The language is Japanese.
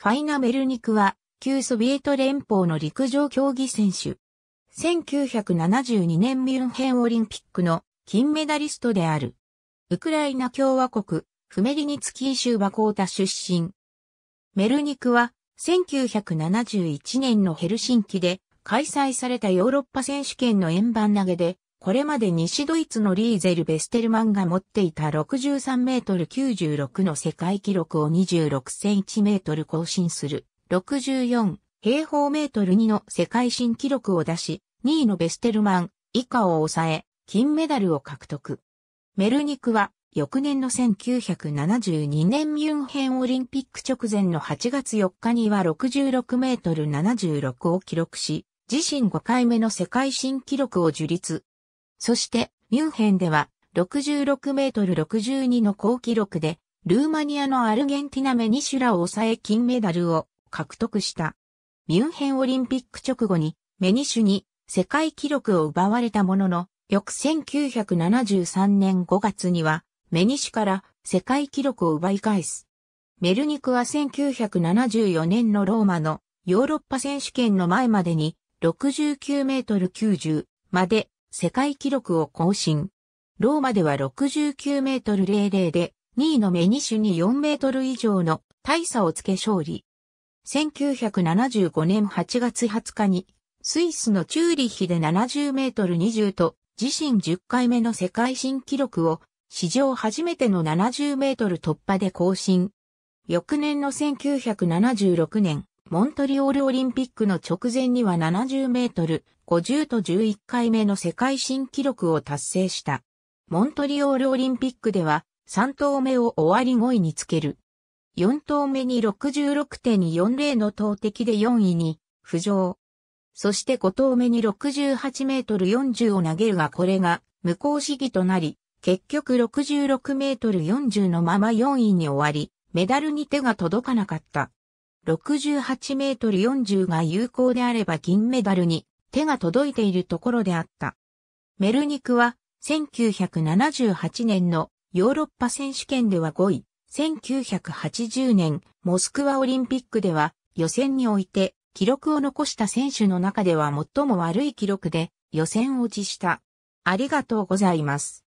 ファイナ・メルニクは、旧ソビエト連邦の陸上競技選手。1972年ミュンヘンオリンピックの金メダリストである。ウクライナ共和国、フメリニツキー州バコータ出身。メルニクは、1971年のヘルシンキで開催されたヨーロッパ選手権の円盤投げでこれまで西ドイツのリーゼル・ベステルマンが持っていた63メートル96の世界記録を26センチメートル更新する64平方メートル2の世界新記録を出し、2位のベステルマン以下を抑え、金メダルを獲得。メルニクは翌年の1972年ミュンヘンオリンピック直前の8月4日には66メートル76を記録し、自身5回目の世界新記録を樹立。そして、ミュンヘンでは、66メートル62の高記録で、ルーマニアのアルゲンティナメニシュラを抑え金メダルを獲得した。ミュンヘンオリンピック直後にメニシュに世界記録を奪われたものの、翌1973年5月にはメニシュから世界記録を奪い返す。メルニクは1974年のローマのヨーロッパ選手権の前までに69メートル90まで世界記録を更新。ローマでは69メートル00で、2位のメニシュに4メートル以上の大差をつけ勝利。1975年8月20日に、スイスのチューリッヒで70メートル20と、自身10回目の世界新記録を、史上初めての70メートル突破で更新。翌年の1976年、モントリオールオリンピックの直前には70メートル50と11回目の世界新記録を達成した。モントリオールオリンピックでは3投目を終わり5位につける。4投目に66.40の投擲で4位に浮上。そして5投目に68メートル40を投げるがこれが無効試技となり、結局66メートル40のまま4位に終わり、メダルに手が届かなかった。68メートル40が有効であれば銀メダルに手が届いているところであった。メルニクは1978年のヨーロッパ選手権では5位、1980年モスクワオリンピックでは予選において記録を残した選手の中では最も悪い記録で予選落ちした。ありがとうございます。